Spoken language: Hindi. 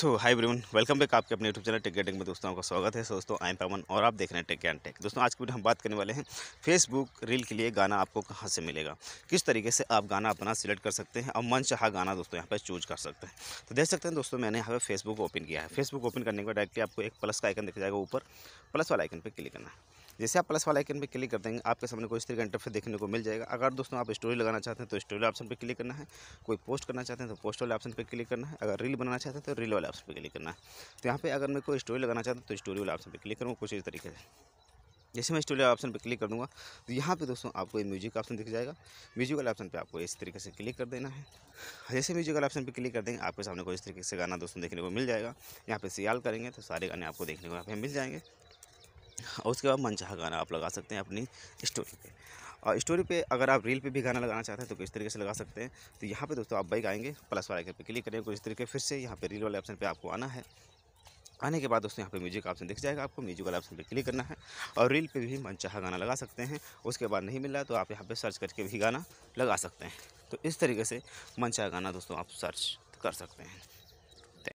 सो हाई ब्रिवन वेलकम बैक आपके अपने यूट्यूब चैनल टेक टेक में दोस्तों का स्वागत है दोस्तों आई पवन और आप देख रहे हैं टेक एंड टेक दोस्तों आज की वीडियो हम बात करने वाले हैं फेसबुक रील के लिए गाना आपको कहाँ से मिलेगा किस तरीके से आप गाना अपना सिलेक्ट कर सकते हैं और मन चाह गाना दोस्तों यहाँ पर चूज कर सकते हैं तो देख सकते हैं दोस्तों मैंने यहाँ पर फेसबुक ओपन किया है फेसबुक ओपन करने के बाद डायरेक्टली आपको एक प्लस का आइकन देखा जाएगा ऊपर प्लस वाला आइकन पर क्लिक करना है जैसे आप प्लस वाला आइकन पर क्लिक कर देंगे आपके सामने कोई इस तरीके का इंटरफेस देखने को मिल जाएगा अगर दोस्तों आप स्टोरी लगाना चाहते हैं तो स्टोरी ऑप्शन पर क्लिक करना है कोई पोस्ट करना चाहते हैं तो पोस्ट वाले ऑप्शन पर क्लिक करना है अगर रील बनाना चाहते हैं तो रील वाले ऑप्शन पर क्लिक करना है तो यहाँ पर अगर मैं कोई स्टोरी लगाना चाहता हूँ तो स्टोरी वाले ऑप्शन पर क्लिक करूँगा कुछ इस तरीके से जैसे मैं स्टूडियो ऑप्शन पर क्लिक कर दूंगा तो यहाँ पे दोस्तों आपको ये म्यूजिक ऑप्शन दिख जाएगा म्यूजिक वाले ऑप्शन पे आपको इस तरीके से क्लिक कर देना है जैसे म्यूजिक वाले ऑप्शन पे क्लिक कर देंगे आपके सामने को इस तरीके से गाना दोस्तों देखने को मिल जाएगा यहाँ पे सियाल करेंगे तो सारे गाने आपको देखने को यहाँ पे मिल जाएंगे और उसके बाद मनचाहा गाना आप लगा सकते हैं अपनी स्टोरी पे और स्टोरी पे अगर आप रील पे भी गाना लगाना चाहते हैं तो किस तरीके से लगा सकते हैं तो यहाँ पे दोस्तों आप बाइक आएंगे प्लस वाले पे क्लिक करेंगे कुछ इस तरीके फिर से यहाँ पे रील वाले ऑप्शन पे आपको आना है आने के बाद दोस्तों यहाँ पे म्यूजिक ऑप्शन दिख जाएगा आपको म्यूजिक वाले ऑप्शन पर क्लिक करना है और रील पर भी मनचाहा गाना लगा सकते हैं उसके बाद नहीं मिल रहा तो आप यहाँ पर सर्च करके भी गाना लगा सकते हैं तो इस तरीके से मनचाहा गाना दोस्तों आप सर्च कर सकते हैं